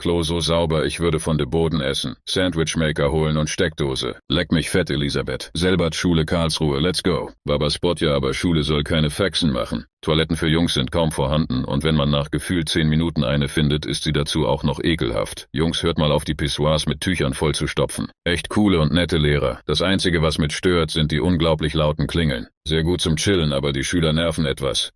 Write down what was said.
Klo so sauber, ich würde von de Boden essen. Sandwichmaker holen und Steckdose. Leck mich fett, Elisabeth. Selbert Schule Karlsruhe, let's go. Baba Spotja, aber Schule soll keine Faxen machen. Toiletten für Jungs sind kaum vorhanden und wenn man nach Gefühl zehn Minuten eine findet, ist sie dazu auch noch ekelhaft. Jungs, hört mal auf, die Pissoirs mit Tüchern vollzustopfen. Echt coole und nette Lehrer. Das Einzige, was mit stört, sind die unglaublich lauten Klingeln. Sehr gut zum Chillen, aber die Schüler nerven etwas.